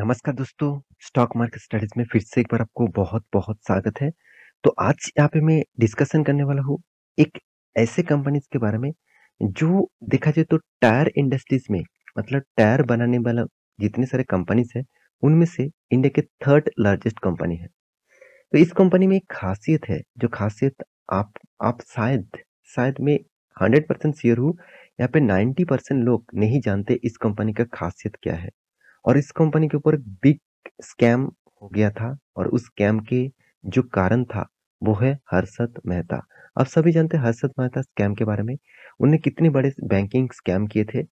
नमस्कार दोस्तों stock market studies में फिर से एक बार आपको बहुत बहुत स्वागत है तो आज यहाँ पे मैं डिस्कशन करने वाला हूँ एक ऐसे कंपनीज के बारे में जो देखा जाए तो टायर इंडस्ट्रीज में मतलब टायर बनाने वाला जितने सारे कंपनीज है उनमें से इंडिया के थर्ड लार्जेस्ट कंपनी है तो इस कंपनी में एक खासियत है जो खासियत आप आप शायद शायद मैं हंड्रेड परसेंट श्योर हूँ यहाँ पे नाइन्टी परसेंट लोग नहीं जानते इस कंपनी का खासियत क्या है और इस कंपनी के ऊपर बिग स्कैम हो गया था और उस स्कैम के जो कारण था वो है हर्षद मेहता आप सभी जानते हैं हर्षद मेहता स्कैम के बारे में उनने कितने बड़े बैंकिंग स्कैम किए थे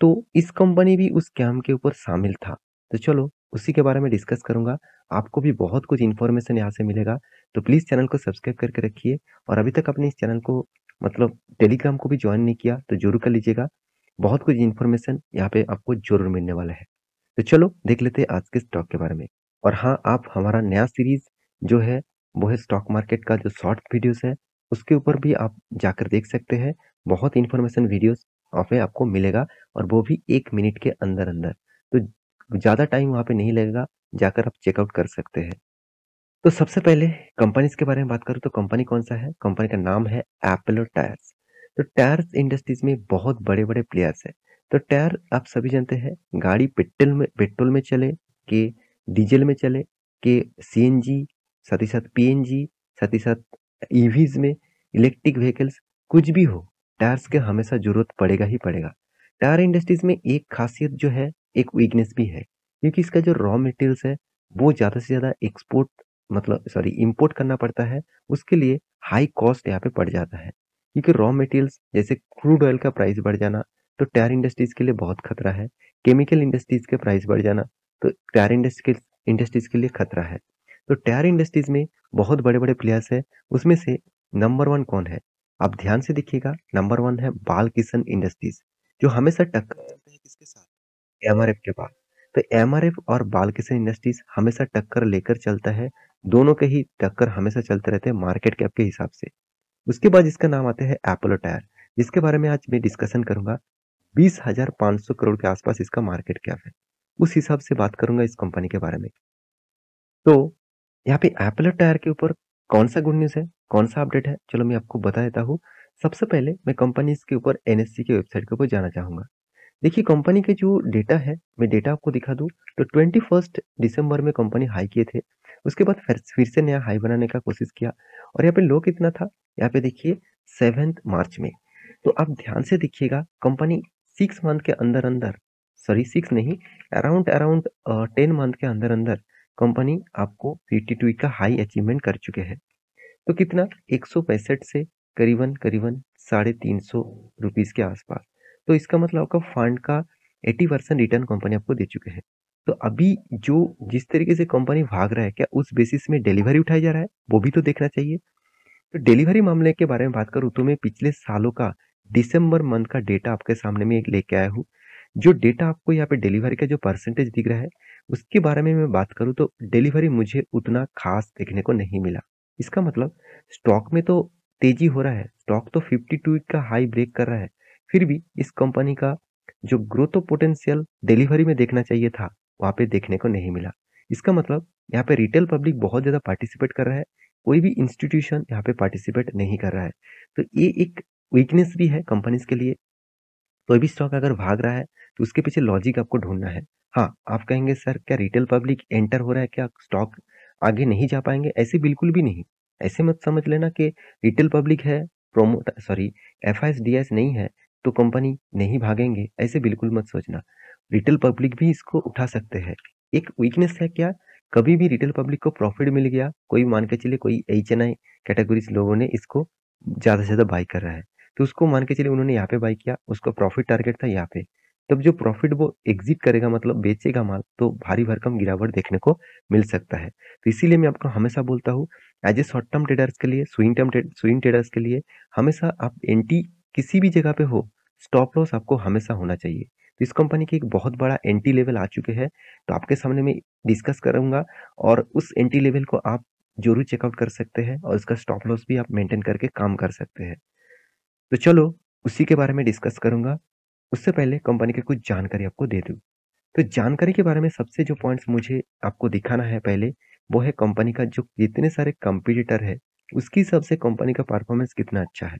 तो इस कंपनी भी उस स्कैम के ऊपर शामिल था तो चलो उसी के बारे में डिस्कस करूंगा आपको भी बहुत कुछ इन्फॉर्मेशन यहाँ से मिलेगा तो प्लीज़ चैनल को सब्सक्राइब करके रखिए और अभी तक आपने इस चैनल को मतलब टेलीग्राम को भी ज्वाइन नहीं किया तो जरूर कर लीजिएगा बहुत कुछ इन्फॉर्मेशन यहाँ पे आपको जरूर मिलने वाला है तो चलो देख लेते हैं आज के स्टॉक के बारे में और हाँ आप हमारा नया सीरीज जो है वो है स्टॉक मार्केट का जो शॉर्ट वीडियोस है उसके ऊपर भी आप जाकर देख सकते हैं बहुत इन्फॉर्मेशन वीडियोस वहाँ आपको मिलेगा और वो भी एक मिनट के अंदर अंदर तो ज़्यादा टाइम वहाँ पे नहीं लगेगा जाकर आप चेकआउट कर सकते हैं तो सबसे पहले कंपनीज के बारे में बात करूँ तो कंपनी कौन सा है कंपनी का नाम है एप्पल और टायर्स तो टायर्स इंडस्ट्रीज में बहुत बड़े बड़े प्लेयर्स हैं तो टायर आप सभी जानते हैं गाड़ी पेट्रोल में पेट्रोल में चले के डीजल में चले के सीएनजी साथ ही साथ पीएनजी साथ ही साथ ईवीज e में इलेक्ट्रिक व्हीकल्स कुछ भी हो टायर्स के हमेशा जरूरत पड़ेगा ही पड़ेगा टायर इंडस्ट्रीज में एक खासियत जो है एक वीकनेस भी है क्योंकि इसका जो रॉ मटेरियल्स है वो ज़्यादा से ज़्यादा एक्सपोर्ट मतलब सॉरी इम्पोर्ट करना पड़ता है उसके लिए हाई कॉस्ट यहाँ पे पड़ जाता है क्योंकि रॉ मटेरियल्स जैसे क्रूड ऑयल का प्राइस बढ़ जाना तो टायर इंडस्ट्रीज के लिए बहुत खतरा है केमिकल इंडस्ट्रीज के प्राइस बढ़ जाना तो टायर इंडस्ट्री इंडस्ट्रीज के लिए खतरा है तो टायर इंडस्ट्रीज में बहुत बड़े बड़े प्लेयर्स हैं उसमें से नंबर वन कौन है आप ध्यान से देखिएगा नंबर वन है बाल किशन इंडस्ट्रीज जो हमेशा टक्कर लेते हैं किसके साथ एम के बाद तो एम और बाल किशन इंडस्ट्रीज हमेशा टक्कर लेकर चलता है दोनों के ही टक्कर हमेशा चलते रहते हैं मार्केट कैप के हिसाब से उसके बाद इसका नाम आता है एपोलो टायर जिसके बारे में आज मैं डिस्कशन करूंगा बीस हजार पाँच सौ करोड़ के आसपास इसका मार्केट कैप है उस हिसाब से बात करूंगा इस कंपनी के बारे में तो यहाँ पे एपलर टायर के ऊपर कौन सा गुड न्यूज है कौन सा अपडेट है चलो मैं आपको बता देता हूँ सबसे पहले मैं कंपनी के ऊपर एन की वेबसाइट के ऊपर जाना चाहूंगा देखिए कंपनी के जो डेटा है मैं डेटा आपको दिखा दूँ तो ट्वेंटी फर्स्ट दिसंबर में कंपनी हाई किए थे उसके बाद फिर फिर से नया हाई बनाने का कोशिश किया और यहाँ पे लो कितना था यहाँ पे देखिए सेवेंथ मार्च में तो आप ध्यान से देखिएगा कंपनी सिक्स मंथ के अंदर अंदर सॉरी सिक्स नहीं अराउंड अराउंड टेन मंथ के अंदर अंदर कंपनी आपको फिफ्टी टू e का हाई अचीवमेंट कर चुके हैं तो कितना एक से करीबन करीबन साढ़े तीन सौ रुपीज़ के आसपास तो इसका मतलब आपका फंड का एटी परसेंट रिटर्न कंपनी आपको दे चुके हैं तो अभी जो जिस तरीके से कंपनी भाग रहा है क्या उस बेसिस में डिलीवरी उठाया जा रहा है वो भी तो देखना चाहिए तो डिलीवरी मामले के बारे में बात करूँ तो मैं पिछले सालों का दिसंबर मंथ का डेटा आपके सामने में लेके आया हूँ जो डेटा आपको यहाँ पे डिलीवरी का जो परसेंटेज दिख रहा है उसके बारे में मैं बात करूँ तो डिलीवरी मुझे उतना खास देखने को नहीं मिला इसका मतलब स्टॉक में तो तेजी हो रहा है स्टॉक तो 52 का हाई ब्रेक कर रहा है फिर भी इस कंपनी का जो ग्रोथ पोटेंशियल डिलीवरी में देखना चाहिए था वहाँ पे देखने को नहीं मिला इसका मतलब यहाँ पे रिटेल पब्लिक बहुत ज़्यादा पार्टिसिपेट कर रहा है कोई भी इंस्टीट्यूशन यहाँ पे पार्टिसिपेट नहीं कर रहा है तो ये एक वीकनेस भी है कंपनीज के लिए कोई भी स्टॉक अगर भाग रहा है तो उसके पीछे लॉजिक आपको ढूंढना है हाँ आप कहेंगे सर क्या रिटेल पब्लिक एंटर हो रहा है क्या स्टॉक आगे नहीं जा पाएंगे ऐसे बिल्कुल भी नहीं ऐसे मत समझ लेना कि रिटेल पब्लिक है प्रोमो सॉरी एफ नहीं है तो कंपनी नहीं भागेंगे ऐसे बिल्कुल मत सोचना रिटेल पब्लिक भी इसको उठा सकते हैं एक वीकनेस है क्या कभी भी रिटेल पब्लिक को प्रॉफिट मिल गया कोई मान के चले कोई एच एन आई कैटेगरीज लोगों ने इसको ज़्यादा से ज़्यादा बाई कर रहा है तो उसको मान के चलिए उन्होंने यहाँ पे बाई किया उसका प्रॉफिट टारगेट था यहाँ पे तब जो प्रॉफिट वो एग्जिट करेगा मतलब बेचेगा माल तो भारी भरकम गिरावट देखने को मिल सकता है तो इसीलिए मैं आपको हमेशा बोलता हूँ as a short term traders के लिए स्विंग टर्म स्विंग ट्रेडर्स के लिए हमेशा आप एंटी किसी भी जगह पे हो स्टॉप लॉस आपको हमेशा होना चाहिए तो इस कंपनी के एक बहुत बड़ा एंटी लेवल आ चुके हैं तो आपके सामने मैं डिस्कस करूँगा और उस एंटी लेवल को आप जरूर चेकआउट कर सकते हैं और इसका स्टॉप लॉस भी आप मेंटेन करके काम कर सकते हैं तो चलो उसी के बारे में डिस्कस करूंगा उससे पहले कंपनी की कुछ जानकारी आपको दे दूँ तो जानकारी के बारे में सबसे जो पॉइंट्स मुझे आपको दिखाना है पहले वो है कंपनी का जो जितने सारे कंपिटिटर है उसकी हिसाब से कंपनी का परफॉर्मेंस कितना अच्छा है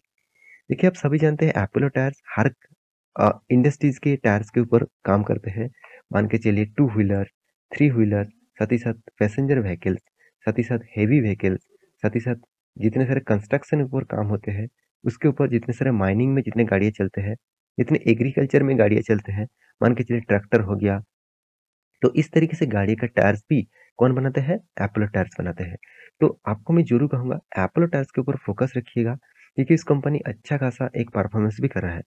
देखिए आप सभी जानते हैं एपोलो टायर्स हर इंडस्ट्रीज के टायर्स के ऊपर काम करते हैं मान के चलिए टू व्हीलर थ्री व्हीलर साथ ही साथ पैसेंजर व्हीकल्स साथ ही साथ हैवी व्हीकल्स साथ ही साथ जितने सारे कंस्ट्रक्शन ऊपर काम होते हैं उसके ऊपर जितने सारे माइनिंग में जितने गाड़ियाँ चलते हैं जितने एग्रीकल्चर में गाड़ियाँ चलते हैं मान के चलिए ट्रैक्टर हो गया तो इस तरीके से गाड़ी का टायर्स भी कौन बनाते हैं एप्पलो टायर्स बनाते हैं तो आपको मैं जरूर कहूँगा एप्पलो टायर्स के ऊपर फोकस रखिएगा क्योंकि इस कंपनी अच्छा खासा एक परफॉर्मेंस भी कर रहा है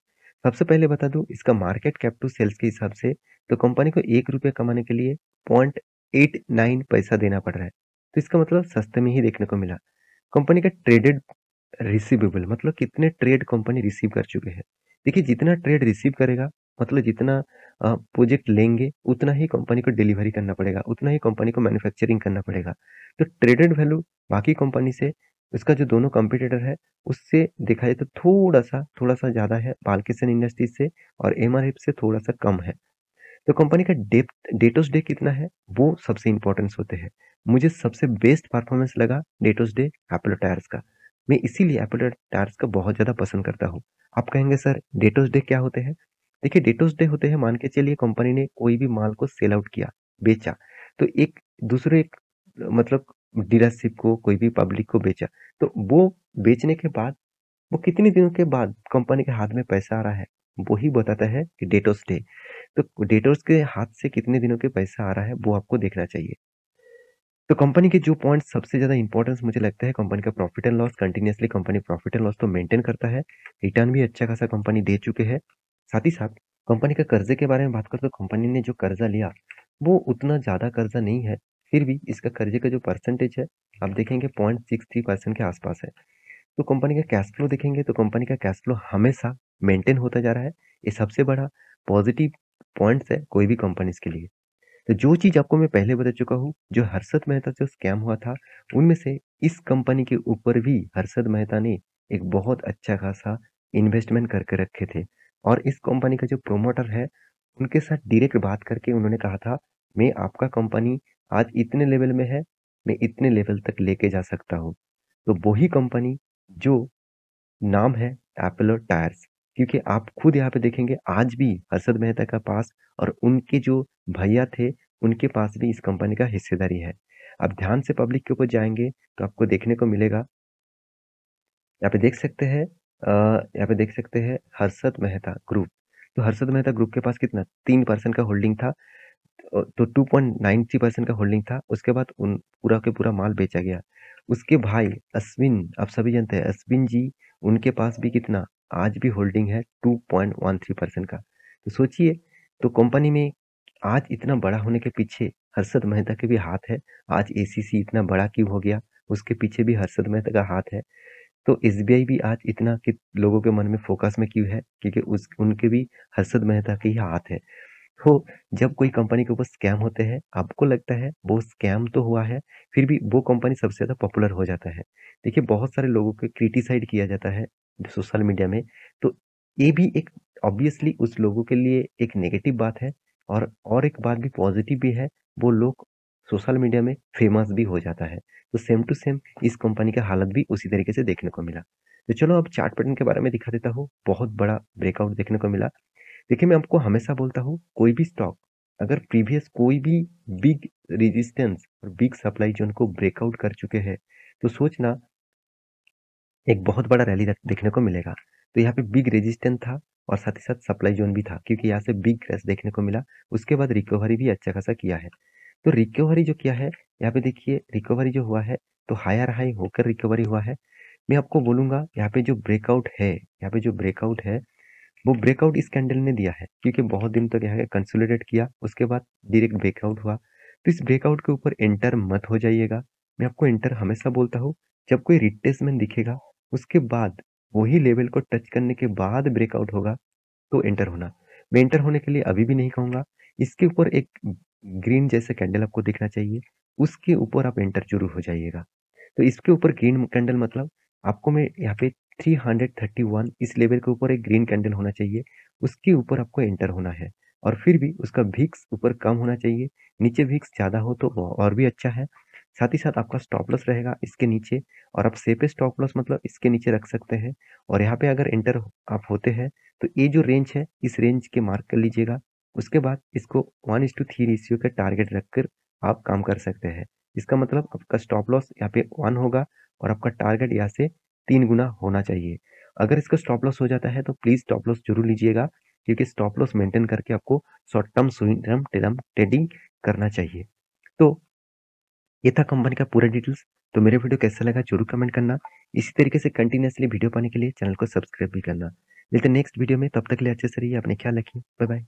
सबसे पहले बता दूँ इसका मार्केट कैप टू सेल्स के हिसाब से तो कंपनी को एक रुपये कमाने के लिए पॉइंट एट नाइन पैसा देना पड़ रहा है तो इसका मतलब सस्ते में ही देखने को मिला कंपनी का ट्रेडेड रिसीवेबल मतलब कितने ट्रेड कंपनी रिसीव कर चुके हैं देखिए जितना ट्रेड रिसीव करेगा मतलब जितना प्रोजेक्ट लेंगे उतना ही कंपनी को डिलीवरी करना पड़ेगा उतना ही कंपनी को मैन्युफैक्चरिंग करना पड़ेगा तो ट्रेडेड वैल्यू बाकी कंपनी से उसका जो दोनों कंपटीटर है उससे देखा जाए तो थोड़ा सा थोड़ा सा ज़्यादा है बालकिसन इंडस्ट्रीज से और एम से थोड़ा सा कम है तो कंपनी का डेप्थ डेटोस डे कितना है वो सबसे इंपॉर्टेंस होते हैं मुझे सबसे बेस्ट परफॉर्मेंस लगा डेटोस डे एपलो टायर्स का मैं इसीलिए एपोलर टार्स का बहुत ज़्यादा पसंद करता हूँ आप कहेंगे सर डेटोस डे क्या होते हैं देखिए डेटोस डे होते हैं मान के चलिए कंपनी ने कोई भी माल को सेल आउट किया बेचा तो एक दूसरे एक मतलब डीलरशिप को कोई भी पब्लिक को बेचा तो वो बेचने के बाद वो कितने दिनों के बाद कंपनी के हाथ में पैसा आ रहा है वही बताता है कि डेटोस डे तो डेटोस के हाथ से कितने दिनों के पैसा आ रहा है वो आपको देखना चाहिए तो कंपनी के जो पॉइंट सबसे ज़्यादा इंपॉर्टेंस मुझे लगता है कंपनी का profit and loss continuously company profit and loss तो मेंटेन करता है रिटर्न भी अच्छा खासा कंपनी दे चुके हैं साथ ही साथ कंपनी का कर्जे के बारे में बात करते तो कंपनी ने जो कर्जा लिया वो उतना ज़्यादा कर्जा नहीं है फिर भी इसका कर्जे का जो परसेंटेज है आप देखेंगे पॉइंट सिक्स थ्री परसेंट के आसपास है तो कंपनी का कैश फ्लो देखेंगे तो कंपनी का कैश फ्लो हमेशा मेंटेन होता जा रहा है ये सबसे बड़ा पॉजिटिव पॉइंट्स है कोई भी कंपनीज के लिए तो जो चीज़ आपको मैं पहले बता चुका हूँ जो हर्षद मेहता जो स्कैम हुआ था उनमें से इस कंपनी के ऊपर भी हर्षद मेहता ने एक बहुत अच्छा खासा इन्वेस्टमेंट करके रखे थे और इस कंपनी का जो प्रोमोटर है उनके साथ डायरेक्ट बात करके उन्होंने कहा था मैं आपका कंपनी आज इतने लेवल में है मैं इतने लेवल तक लेके जा सकता हूँ तो वही कंपनी जो नाम है एपोलो टायर्स क्योंकि आप खुद यहाँ पे देखेंगे आज भी हर्षद मेहता का पास और उनके जो भैया थे उनके पास भी इस कंपनी का हिस्सेदारी है आप ध्यान से पब्लिक के ऊपर जाएंगे तो आपको देखने को मिलेगा यहाँ पे देख सकते हैं यहाँ पे देख सकते हैं हर्षद मेहता ग्रुप तो हर्षद मेहता ग्रुप के पास कितना तीन परसेंट का होल्डिंग था तो two point nine three percent का होल्डिंग था उसके बाद उन पूरा के पूरा माल बेचा गया उसके भाई अश्विन आप सभी जानते हैं अश्विन जी उनके पास भी कितना आज भी होल्डिंग है 2.13 परसेंट का तो सोचिए तो कंपनी में आज इतना बड़ा होने के पीछे हर्षद मेहता के भी हाथ है आज ए इतना बड़ा क्यों हो गया उसके पीछे भी हर्षद मेहता का हाथ है तो एस भी आज इतना कि लोगों के मन में फोकस में क्यों है क्योंकि उस उनके भी हर्षद मेहता के ही हाथ है तो जब कोई कंपनी के ऊपर स्कैम होते हैं आपको लगता है वो स्कैम तो हुआ है फिर भी वो कंपनी सबसे ज़्यादा पॉपुलर हो जाता है देखिए बहुत सारे लोगों के क्रिटिसाइड किया जाता है सोशल मीडिया में तो ये भी एक ऑब्वियसली उस लोगों के लिए एक नेगेटिव बात है और और एक बात भी पॉजिटिव भी है वो लोग सोशल मीडिया में फेमस भी हो जाता है तो सेम टू सेम इस कंपनी का हालत भी उसी तरीके से देखने को मिला तो चलो अब चार्ट पैटर्न के बारे में दिखा देता हूँ बहुत बड़ा ब्रेकआउट देखने को मिला देखिए मैं आपको हमेशा बोलता हूँ कोई भी स्टॉक अगर प्रीवियस कोई भी बिग रेजिस्टेंस और बिग सप्लाई जोन को ब्रेकआउट कर चुके हैं तो सोचना एक बहुत बड़ा रैली देखने को मिलेगा तो यहाँ पे बिग रेजिस्टेंस था और साथ ही साथ सप्लाई जोन भी था क्योंकि यहाँ से बिग क्रैश देखने को मिला उसके बाद रिकवरी भी अच्छा खासा किया है तो रिकवरी जो किया है यहाँ पे देखिए रिकवरी जो हुआ है तो हायर हाई होकर रिकवरी हुआ है मैं आपको बोलूंगा यहाँ पे जो ब्रेकआउट है यहाँ पे जो ब्रेकआउट है वो ब्रेकआउट इस कैंडल ने दिया है क्योंकि बहुत दिन तक तो यहाँ कंसोलिडेट किया उसके बाद डायरेक्ट ब्रेकआउट हुआ तो इस ब्रेकआउट के ऊपर एंटर मत हो जाइएगा मैं आपको एंटर हमेशा बोलता हूँ जब कोई रिटेसमेंट दिखेगा उसके बाद वही लेवल को टच करने के बाद ब्रेकआउट होगा तो एंटर होना मैं एंटर होने के लिए अभी भी नहीं कहूँगा इसके ऊपर एक ग्रीन जैसे कैंडल आपको दिखना चाहिए उसके ऊपर आप एंटर शुरू हो जाइएगा तो इसके ऊपर ग्रीन कैंडल मतलब आपको मैं यहाँ पे 331 इस लेवल के ऊपर एक ग्रीन कैंडल होना चाहिए उसके ऊपर आपको एंटर होना है और फिर भी उसका भिक्स ऊपर कम होना चाहिए नीचे भिक्स ज़्यादा हो तो और भी अच्छा है साथ ही साथ आपका स्टॉप लॉस रहेगा इसके नीचे और आप सेपे स्टॉप लॉस मतलब इसके नीचे रख सकते हैं और यहाँ पे अगर एंटर आप होते हैं तो ये जो रेंज है इस रेंज के मार्क कर लीजिएगा उसके बाद इसको one is to three ratio का टारगेट रख कर आप काम कर सकते हैं इसका मतलब आपका स्टॉप लॉस यहाँ पे वन होगा और आपका टारगेट यहाँ से तीन गुना होना चाहिए अगर इसका स्टॉप लॉस हो जाता है तो प्लीज़ स्टॉप लॉस जरूर लीजिएगा क्योंकि स्टॉप लॉस मेंटेन करके आपको short term swing term term trading करना चाहिए तो ये था कंपनी का पूरा डिटेल्स तो मेरे वीडियो कैसा लगा जरूर कमेंट करना इसी तरीके से कंटिन्यूसली वीडियो पाने के लिए चैनल को सब्सक्राइब भी करना लेकिन नेक्स्ट वीडियो में तब तक के लिए अच्छे से रहिए अपने ख्याल रखिए बाय बाय